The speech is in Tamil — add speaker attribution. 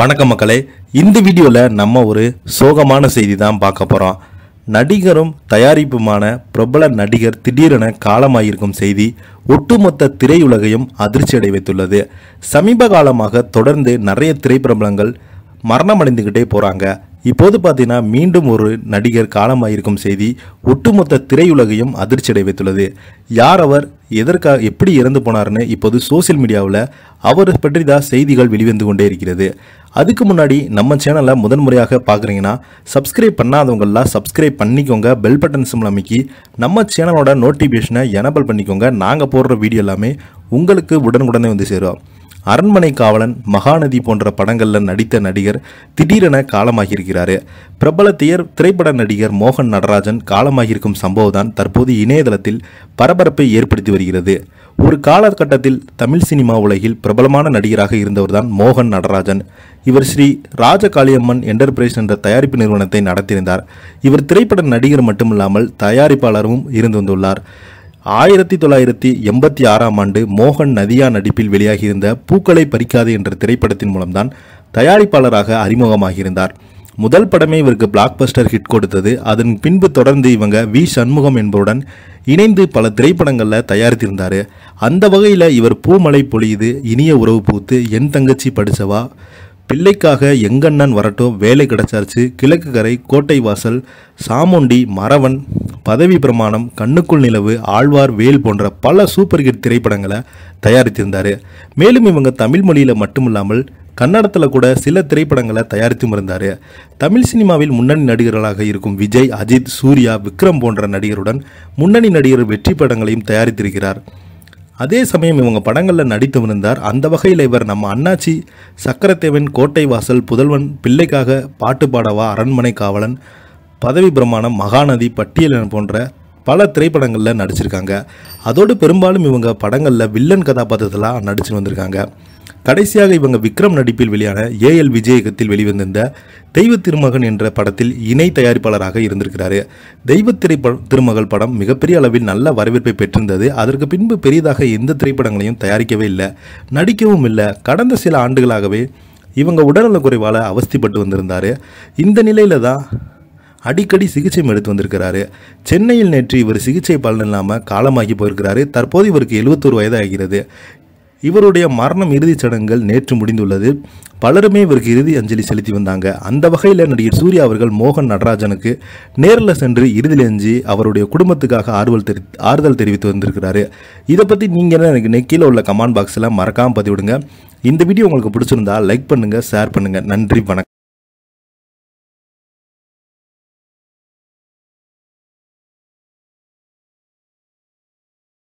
Speaker 1: வணக்கம் மக்களே இந்த வீடியோவில் நம்ம ஒரு சோகமான செய்தி தான் பார்க்க போகிறோம் நடிகரும் தயாரிப்புமான பிரபல நடிகர் திடீரென காலமாயிருக்கும் செய்தி ஒட்டுமொத்த திரையுலகையும் அடை வைத்துள்ளது சமீப காலமாக தொடர்ந்து நிறைய திரைப்பிரபலங்கள் மரணமடைந்துக்கிட்டே போகிறாங்க இப்போது பார்த்தீங்கன்னா மீண்டும் ஒரு நடிகர் காலமாயிருக்கும் செய்தி ஒட்டுமொத்த திரையுலகையும் அடை வைத்துள்ளது யார் அவர் எதற்காக எப்படி இறந்து போனார்னு இப்போது சோசியல் மீடியாவில் அவர் பற்றி தான் செய்திகள் வெளிவந்து கொண்டே இருக்கிறது அதுக்கு முன்னாடி நம்ம சேனலை முதன்முறையாக பார்க்குறீங்கன்னா சப்ஸ்கிரைப் பண்ணாதவங்களாம் சப்ஸ்கிரைப் பண்ணிக்கோங்க பெல் பட்டன் சிம்மில் அமைக்கி நம்ம சேனலோட நோட்டிஃபிகேஷனை எனபிள் பண்ணிக்கோங்க நாங்கள் போடுற வீடியோ எல்லாமே உங்களுக்கு உடனுக்குடனே வந்து சேரும் அரண்மனை காவலன் மகாநதி போன்ற படங்களில் நடித்த நடிகர் திடீரென காலமாகியிருக்கிறார் பிரபல தியர் திரைப்பட நடிகர் மோகன் நடராஜன் காலமாகியிருக்கும் சம்பவம் தான் தற்போது இணையதளத்தில் பரபரப்பை ஏற்படுத்தி வருகிறது ஒரு காலகட்டத்தில் தமிழ் சினிமா உலகில் பிரபலமான நடிகராக இருந்தவர்தான் மோகன் நடராஜன் இவர் ஸ்ரீ ராஜகாளியம்மன் என்டர்பிரைஸ் என்ற தயாரிப்பு நிறுவனத்தை நடத்தியிருந்தார் இவர் திரைப்பட நடிகர் மட்டுமில்லாமல் தயாரிப்பாளரும் இருந்து வந்துள்ளார் ஆயிரத்தி தொள்ளாயிரத்தி எண்பத்தி ஆறாம் ஆண்டு மோகன் நதியா நடிப்பில் வெளியாகியிருந்த பூக்களை பறிக்காது என்ற திரைப்படத்தின் மூலம்தான் தயாரிப்பாளராக அறிமுகமாகியிருந்தார் முதல் படமே இவருக்கு பிளாக் பஸ்டர் ஹிட் கொடுத்தது அதன் பின்பு தொடர்ந்து இவங்க வி சண்முகம் என்பவுடன் இணைந்து பல திரைப்படங்களில் தயாரித்திருந்தார் அந்த வகையில் இவர் பூமலை பொழியுது இனிய உறவு பூத்து என் தங்கச்சி படித்தவா பிள்ளைக்காக எங்கண்ணன் வரட்டும் வேலை கிடைச்சாச்சு கிழக்கு கரை கோட்டை வாசல் சாமுண்டி மறவன் பதவி பிரமாணம் கண்ணுக்குள் நிலவு ஆழ்வார் வேல் போன்ற பல சூப்பர் ஹிட் திரைப்படங்களை தயாரித்திருந்தார் மேலும் இவங்க தமிழ் மொழியில் மட்டுமில்லாமல் கன்னடத்தில் கூட சில திரைப்படங்களை தயாரித்தும் இருந்தார் தமிழ் சினிமாவில் முன்னணி நடிகர்களாக இருக்கும் விஜய் அஜித் சூர்யா விக்ரம் போன்ற நடிகருடன் முன்னணி நடிகர் வெற்றி படங்களையும் தயாரித்திருக்கிறார் அதே சமயம் இவங்க படங்களில் நடித்து வந்தார் அந்த வகையில் இவர் நம்ம அண்ணாச்சி சக்கரத்தேவன் கோட்டை வாசல் புதல்வன் பிள்ளைக்காக பாட்டு பாடவா அரண்மனை காவலன் பதவி பிரமாணம் மகாநதி பட்டியலன் போன்ற பல திரைப்படங்களில் நடிச்சிருக்காங்க அதோடு பெரும்பாலும் இவங்க படங்களில் வில்லன் கதாபாத்திரத்தில் நடிச்சு வந்திருக்காங்க கடைசியாக இவங்க விக்ரம் நடிப்பில் வெளியான ஏ எல் விஜயகத்தில் வெளிவந்திருந்த தெய்வ திருமகன் என்ற படத்தில் இணை தயாரிப்பாளராக இருந்திருக்கிறாரு தெய்வ திரைப்ப திருமகள் படம் மிகப்பெரிய அளவில் நல்ல வரவேற்பை பெற்றிருந்தது அதற்கு பின்பு பெரியதாக எந்த திரைப்படங்களையும் தயாரிக்கவே இல்லை நடிக்கவும் இல்லை கடந்த சில ஆண்டுகளாகவே இவங்க உடல்நலக் குறைவால் அவஸ்திப்பட்டு வந்திருந்தார் இந்த நிலையில் தான் அடிக்கடி சிகிச்சை எடுத்து வந்திருக்கிறாரு சென்னையில் நேற்று இவர் சிகிச்சை பலன் இல்லாமல் காலமாகி போயிருக்கிறாரு தற்போது இவருக்கு எழுபத்தோரு வயதாகிறது இவருடைய மரணம் இறுதிச் சடங்குகள் நேற்று முடிந்துள்ளது பலருமே இவருக்கு இறுதி அஞ்சலி செலுத்தி வந்தாங்க அந்த வகையில் நடிகர் சூர்யா அவர்கள் மோகன் நடராஜனுக்கு நேரில் சென்று இறுதியில் அஞ்சு அவருடைய குடும்பத்துக்காக ஆர்வல் தெரி ஆறுதல் தெரிவித்து வந்திருக்கிறாரு இதை பற்றி நீங்கள் என்ன எனக்கு நெக்கியில் உள்ள கமெண்ட் பாக்ஸில் மறக்காமல் பதிவிடுங்க இந்த வீடியோ உங்களுக்கு பிடிச்சிருந்தா லைக் பண்ணுங்கள் ஷேர் பண்ணுங்கள் நன்றி வணக்கம்